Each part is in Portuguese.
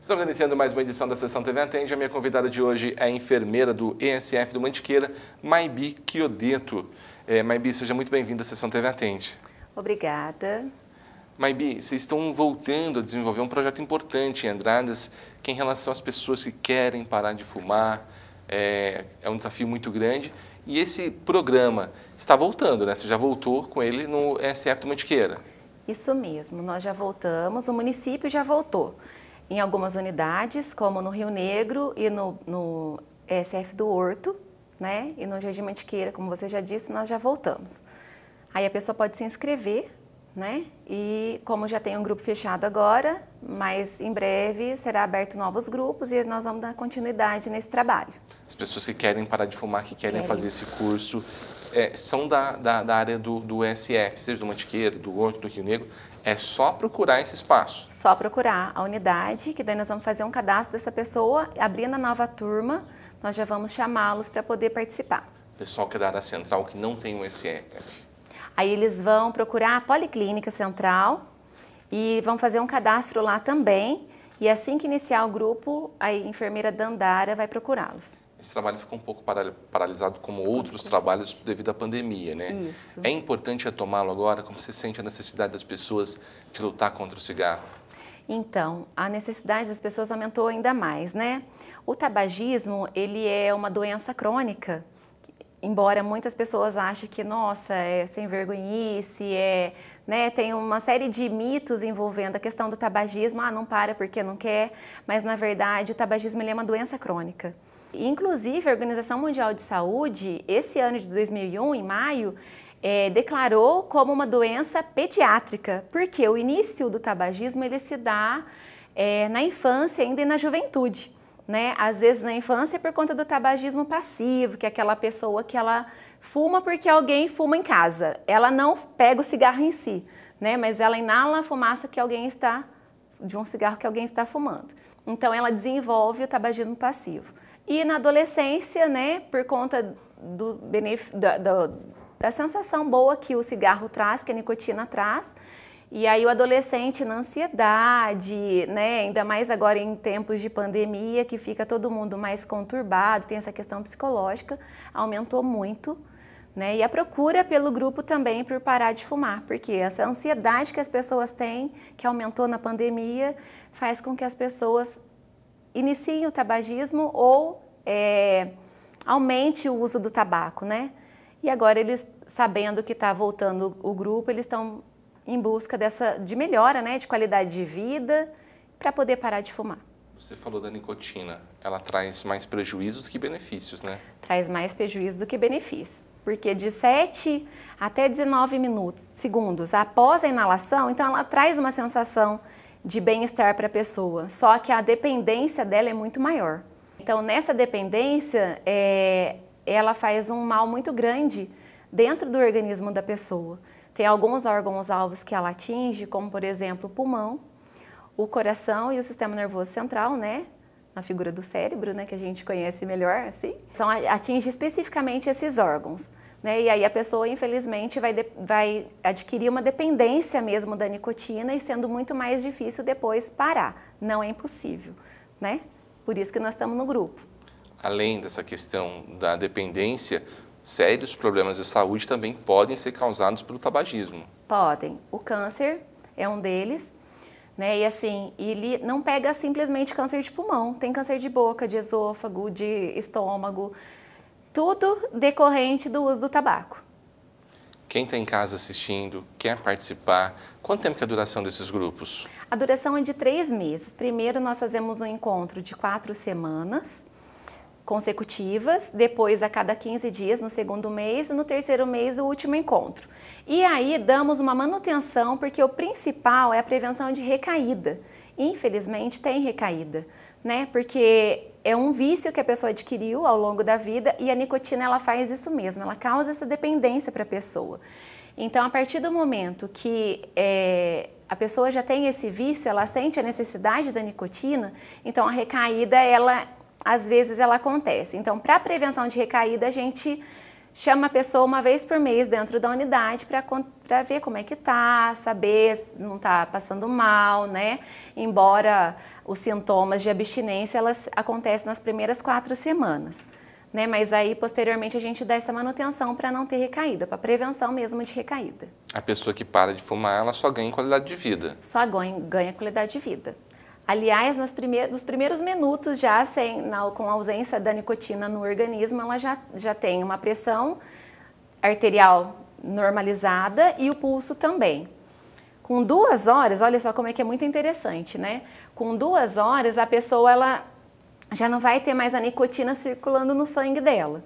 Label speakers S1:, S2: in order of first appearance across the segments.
S1: Estamos iniciando mais uma edição da Sessão TV Atende. A minha convidada de hoje é a enfermeira do ESF do Mantiqueira, Maibi Chiodeto. É, Maibi, seja muito bem-vinda à Sessão TV Atende.
S2: Obrigada.
S1: Maibi, vocês estão voltando a desenvolver um projeto importante em Andradas, que é em relação às pessoas que querem parar de fumar, é, é um desafio muito grande. E esse programa está voltando, né? Você já voltou com ele no ESF do Mantiqueira.
S2: Isso mesmo, nós já voltamos, o município já voltou. Em algumas unidades, como no Rio Negro e no, no SF do Horto, né? E no Jardim Mantiqueira, como você já disse, nós já voltamos. Aí a pessoa pode se inscrever, né? E como já tem um grupo fechado agora, mas em breve será aberto novos grupos e nós vamos dar continuidade nesse trabalho.
S1: As pessoas que querem parar de fumar, que querem, querem. fazer esse curso, é, são da, da, da, área do, do SF, seja do Mantiqueira, do Horto, do Rio Negro, é só procurar esse espaço.
S2: Só procurar a unidade, que daí nós vamos fazer um cadastro dessa pessoa, abrindo a nova turma, nós já vamos chamá-los para poder participar.
S1: Pessoal que é da área central que não tem um SF.
S2: Aí eles vão procurar a Policlínica Central e vão fazer um cadastro lá também. E assim que iniciar o grupo, a enfermeira Dandara vai procurá-los
S1: esse trabalho ficou um pouco paralisado como outros trabalhos devido à pandemia, né? Isso. É importante retomá-lo agora? Como você sente a necessidade das pessoas de lutar contra o cigarro?
S2: Então, a necessidade das pessoas aumentou ainda mais, né? O tabagismo, ele é uma doença crônica, embora muitas pessoas achem que, nossa, é sem vergonhice, é né? Tem uma série de mitos envolvendo a questão do tabagismo, ah, não para porque não quer, mas na verdade o tabagismo é uma doença crônica. Inclusive, a Organização Mundial de Saúde, esse ano de 2001, em maio, é, declarou como uma doença pediátrica, porque o início do tabagismo ele se dá é, na infância ainda e na juventude. Né? Às vezes na infância é por conta do tabagismo passivo, que é aquela pessoa que ela fuma porque alguém fuma em casa. Ela não pega o cigarro em si, né? Mas ela inala a fumaça que alguém está de um cigarro que alguém está fumando. Então ela desenvolve o tabagismo passivo. E na adolescência, né, por conta do da, da, da sensação boa que o cigarro traz, que a nicotina traz, e aí o adolescente na ansiedade, né? Ainda mais agora em tempos de pandemia, que fica todo mundo mais conturbado, tem essa questão psicológica, aumentou muito né? E a procura pelo grupo também por parar de fumar, porque essa ansiedade que as pessoas têm, que aumentou na pandemia, faz com que as pessoas iniciem o tabagismo ou é, aumente o uso do tabaco, né? E agora eles, sabendo que está voltando o grupo, eles estão em busca dessa de melhora, né, de qualidade de vida, para poder parar de fumar.
S1: Você falou da nicotina, ela traz mais prejuízos que benefícios, né?
S2: Traz mais prejuízo do que benefício, porque de 7 até 19 minutos, segundos após a inalação, então ela traz uma sensação de bem-estar para a pessoa, só que a dependência dela é muito maior. Então, nessa dependência, é, ela faz um mal muito grande dentro do organismo da pessoa. Tem alguns órgãos-alvos que ela atinge, como por exemplo o pulmão, o coração e o sistema nervoso central, né? Na figura do cérebro, né, que a gente conhece melhor, assim, são atinge especificamente esses órgãos, né? E aí a pessoa, infelizmente, vai, de, vai adquirir uma dependência mesmo da nicotina e sendo muito mais difícil depois parar. Não é impossível, né? Por isso que nós estamos no grupo.
S1: Além dessa questão da dependência, sérios problemas de saúde também podem ser causados pelo tabagismo.
S2: Podem. O câncer é um deles né? E assim, ele não pega simplesmente câncer de pulmão, tem câncer de boca, de esôfago, de estômago, tudo decorrente do uso do tabaco.
S1: Quem está em casa assistindo, quer participar, quanto tempo que é a duração desses grupos?
S2: A duração é de três meses. Primeiro nós fazemos um encontro de quatro semanas, consecutivas, depois a cada 15 dias no segundo mês e no terceiro mês o último encontro. E aí damos uma manutenção porque o principal é a prevenção de recaída. Infelizmente tem recaída, né? Porque é um vício que a pessoa adquiriu ao longo da vida e a nicotina ela faz isso mesmo, ela causa essa dependência para a pessoa. Então, a partir do momento que é, a pessoa já tem esse vício, ela sente a necessidade da nicotina, então a recaída ela às vezes ela acontece. Então, para prevenção de recaída, a gente chama a pessoa uma vez por mês dentro da unidade para ver como é que tá, saber se não tá passando mal, né? Embora os sintomas de abstinência elas acontecem nas primeiras quatro semanas. Né? Mas aí posteriormente a gente dá essa manutenção para não ter recaída, para prevenção mesmo de recaída.
S1: A pessoa que para de fumar, ela só ganha qualidade de vida.
S2: Só ganha, ganha qualidade de vida. Aliás, nos primeiros, nos primeiros minutos já sem, na, com a ausência da nicotina no organismo, ela já, já tem uma pressão arterial normalizada e o pulso também. Com duas horas, olha só como é que é muito interessante, né? Com duas horas, a pessoa ela já não vai ter mais a nicotina circulando no sangue dela,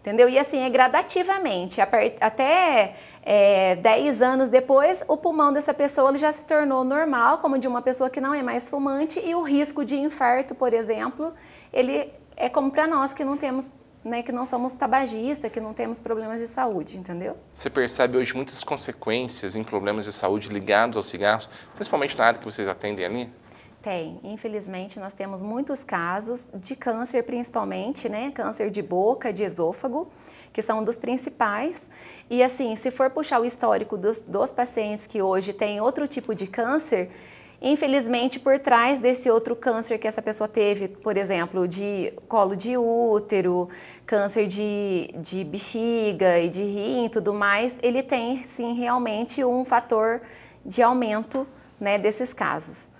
S2: entendeu? E assim, é gradativamente, até é, dez anos depois, o pulmão dessa pessoa ele já se tornou normal, como de uma pessoa que não é mais fumante, e o risco de infarto, por exemplo, ele é como para nós que não temos né, que não somos tabagistas, que não temos problemas de saúde, entendeu?
S1: Você percebe hoje muitas consequências em problemas de saúde ligados ao cigarro, principalmente na área que vocês atendem ali?
S2: Tem. Infelizmente, nós temos muitos casos de câncer, principalmente, né? Câncer de boca, de esôfago, que são um dos principais. E assim, se for puxar o histórico dos, dos pacientes que hoje têm outro tipo de câncer, Infelizmente, por trás desse outro câncer que essa pessoa teve, por exemplo, de colo de útero, câncer de, de bexiga e de rim e tudo mais, ele tem sim realmente um fator de aumento né, desses casos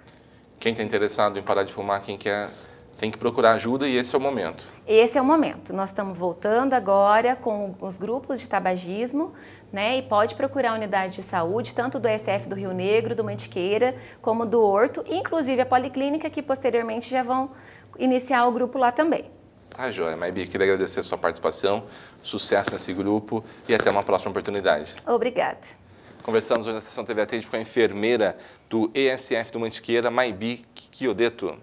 S1: quem está interessado em parar de fumar, quem quer tem que procurar ajuda e esse é o momento.
S2: Esse é o momento. Nós estamos voltando agora com os grupos de tabagismo, né? E pode procurar a unidade de saúde, tanto do SF do Rio Negro, do Mantiqueira, como do Horto, inclusive a Policlínica, que posteriormente já vão iniciar o grupo lá também.
S1: Tá joia, Maibi, queria agradecer a sua participação, sucesso nesse grupo e até uma próxima oportunidade.
S2: Obrigada.
S1: Conversamos hoje na Sessão TV Atende com a enfermeira do ESF do Mantiqueira, Maibi Kiodeto.